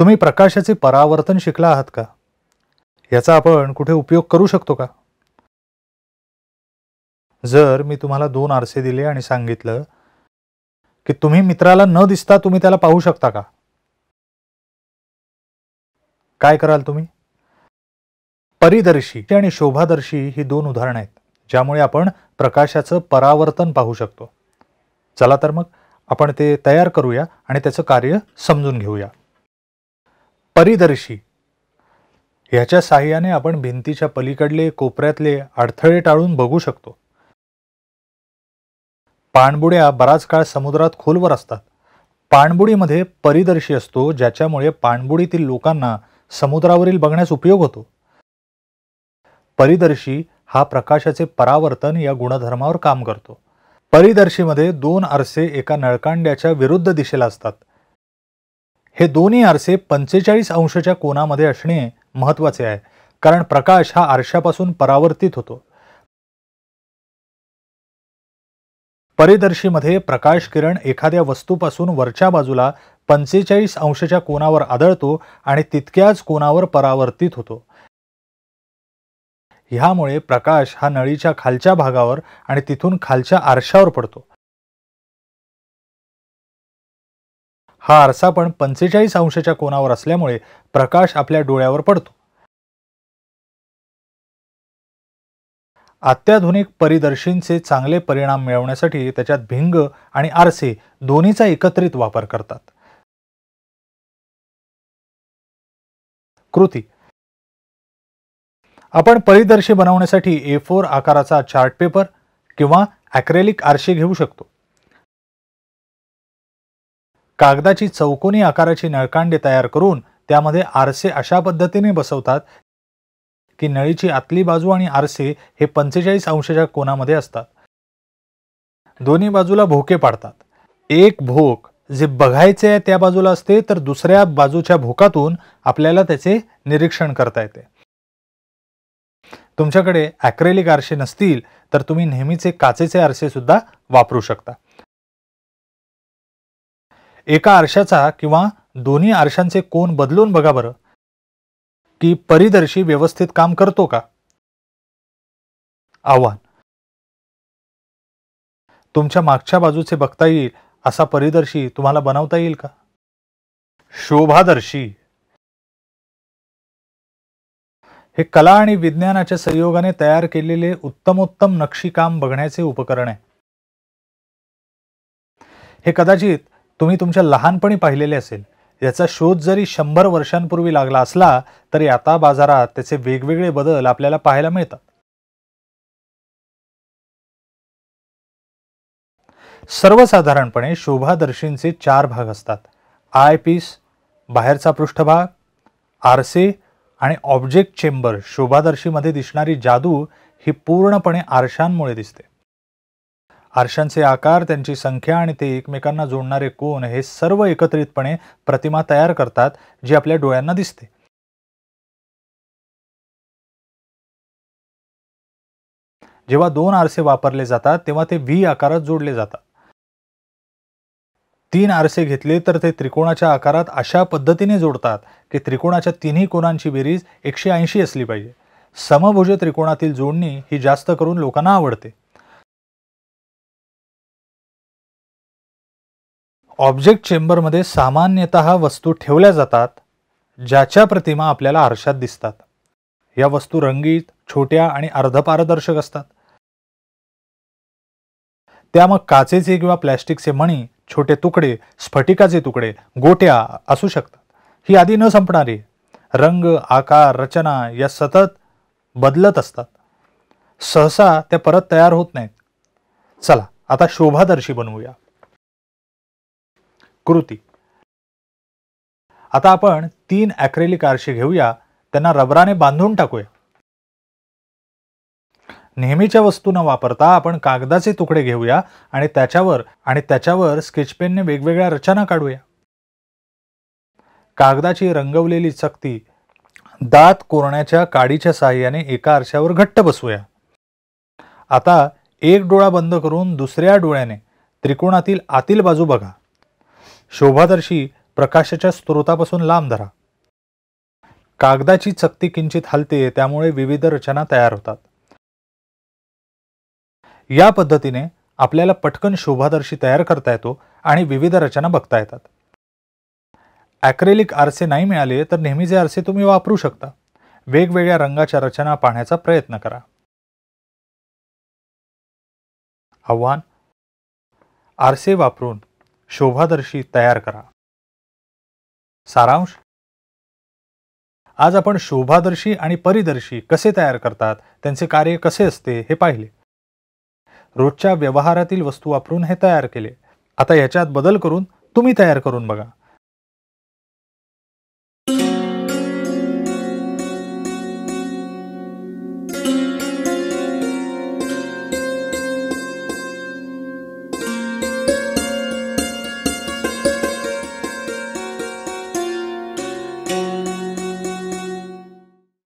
तुम्ही प्रकाशाचे परावर्तन शिकला आहात का याचा आपण कुठे उपयोग करू शकतो का जर मी तुम्हाला दोन आरसे दिले आणि सांगितलं की तुम्ही मित्राला न दिसता तुम्ही त्याला पाहू शकता का काय कराल तुम्ही परिदर्शी आणि शोभादर्शी ही दोन उदाहरणं आहेत ज्यामुळे आपण प्रकाशाचं परावर्तन पाहू शकतो चला तर मग आपण ते तयार करूया आणि त्याचं कार्य समजून घेऊया परिदर्शी ह्याच्या साह्याने आपण भिंतीच्या पलीकडले कोपऱ्यातले अडथळे टाळून बघू शकतो पाणबुड्या बराच काळ समुद्रात खोलवर असतात पाणबुडीमध्ये परिदर्शी असतो ज्याच्यामुळे पाणबुडीतील लोकांना समुद्रावरील बघण्यास उपयोग होतो परिदर्शी हा प्रकाशाचे परावर्तन या गुणधर्मावर काम करतो परिदर्शीमध्ये दोन आरसे एका नळकांड्याच्या विरुद्ध दिशेला असतात हे दोन्ही आरसे पंचेचाळीस अंशाच्या कोनामध्ये असणे महत्वाचे आहे कारण प्रकाश हा आरशापासून परावर्तित होतो परिदर्शीमध्ये प्रकाश किरण एखाद्या वस्तूपासून वरच्या बाजूला पंचेचाळीस अंशाच्या कोनावर आदळतो आणि तितक्याच कोनावर परावर्तित होतो ह्यामुळे प्रकाश हा नळीच्या खालच्या भागावर आणि तिथून खालच्या आरशावर पडतो हा आरसा पण पंचेचाळीस अंशाच्या कोनावर असल्यामुळे प्रकाश आपल्या डोळ्यावर पडतो अत्याधुनिक परिदर्शींचे चांगले परिणाम मिळवण्यासाठी त्याच्यात भिंग आणि आरसे दोन्हीचा एकत्रित वापर करतात कृती आपण परिदर्शी बनवण्यासाठी ए फोर आकाराचा चार्ट पेपर किंवा ॲक्रेलिक आरसे घेऊ शकतो कागदाची चौकोनी आकाराची नळकांडे तयार करून त्यामध्ये आरसे अशा पद्धतीने बसवतात की नळीची आतली बाजू आणि आरसे हे पंचेचाळीस अंशाच्या कोणामध्ये असतात दोन्ही बाजूला भोके पाडतात एक भोक जे बघायचे आहे त्या बाजूला असते तर दुसऱ्या बाजूच्या भोकातून आपल्याला त्याचे निरीक्षण करता येते तुमच्याकडे ॲक्रेलिक आरसे नसतील तर तुम्ही नेहमीचे काचेचे आरसे सुद्धा वापरू शकता एका आरशाचा किंवा दोन्ही आरशांचे कोण बदलून बघा बरं की परिदर्शी व्यवस्थित काम करतो का आव्हान तुमच्या मागच्या बाजूचे बघता येईल असा परिदर्शी तुम्हाला बनवता येईल का शोभादर्शी हे कला आणि विज्ञानाच्या संयोगाने तयार केलेले उत्तमोत्तम नक्षीकाम बघण्याचे उपकरण आहे हे कदाचित तुम्ही तुमच्या लहानपणी पाहिलेले असेल याचा शोध जरी शंभर वर्षांपूर्वी लागला असला तरी आता बाजारात त्याचे वेगवेगळे बदल आपल्याला पाहायला मिळतात सर्वसाधारणपणे शोभादर्शींचे चार भाग असतात आय पीस बाहेरचा पृष्ठभाग आरसे आणि ऑब्जेक्ट चेंबर शोभादर्शीमध्ये दिसणारी जादू ही पूर्णपणे आरशांमुळे दिसते आरशांचे आकार त्यांची संख्या आणि ते एकमेकांना जोडणारे कोण हे सर्व एकत्रितपणे प्रतिमा तयार करतात जी आपल्या डोळ्यांना दिसते जेव्हा दोन आरसे वापरले जातात तेव्हा ते व्ही आकारात जोडले जातात तीन आरसे घेतले तर ते त्रिकोणाच्या आकारात अशा पद्धतीने जोडतात की त्रिकोणाच्या तिन्ही कोणांची बेरीज एकशे ऐंशी असली पाहिजे समभुज त्रिकोणातील जोडणी ही जास्त करून लोकांना आवडते ऑब्जेक्ट चेंबरमध्ये सामान्यत वस्तू ठेवल्या जातात ज्याच्या प्रतिमा आपल्याला आरशात दिसतात या वस्तू रंगीत छोट्या आणि अर्धपारदर्शक असतात त्या मग काचेचे किंवा प्लॅस्टिकचे मणी छोटे तुकडे स्फटिकाचे तुकडे गोट्या असू शकतात ही आधी न संपणारी रंग आकार रचना या सतत बदलत असतात सहसा त्या परत तयार होत नाहीत चला आता शोभादर्शी बनवूया कृती आता आपण तीन ॲक्रेलिक आरशी घेऊया त्यांना रबराने बांधून टाकूया नेहमीच्या वस्तू न वापरता आपण कागदाचे तुकडे घेऊया आणि त्याच्यावर आणि त्याच्यावर स्केचपेनने वेगवेगळ्या रचना काढूया कागदाची रंगवलेली चक्ती दात कोरण्याच्या काडीच्या साह्याने एका आरशावर घट्ट बसूया आता एक डोळा बंद करून दुसऱ्या डोळ्याने त्रिकोणातील आतील बाजू बघा शोभादर्शी प्रकाशाच्या स्त्रोतापासून लांब धरा कागदाची चक्ती किंचित हलते त्यामुळे विविध रचना तयार होतात या पद्धतीने आपल्याला पटकन शोभादर्शी तयार करता येतो आणि विविध रचना बघता येतात ॲक्रेलिक आरसे नाही मिळाले तर नेहमीचे आरसे तुम्ही वापरू शकता वेगवेगळ्या रंगाच्या रचना पाहण्याचा प्रयत्न करा आव्हान आरसे वापरून शोभादर्शी तयार करा सारांश आज आपण शोभादर्शी आणि परिदर्शी कसे तयार करतात त्यांचे कार्य कसे असते हे पाहिले रोजच्या व्यवहारातील वस्तू वापरून हे तयार केले आता याच्यात बदल करून तुम्ही तयार करून बघा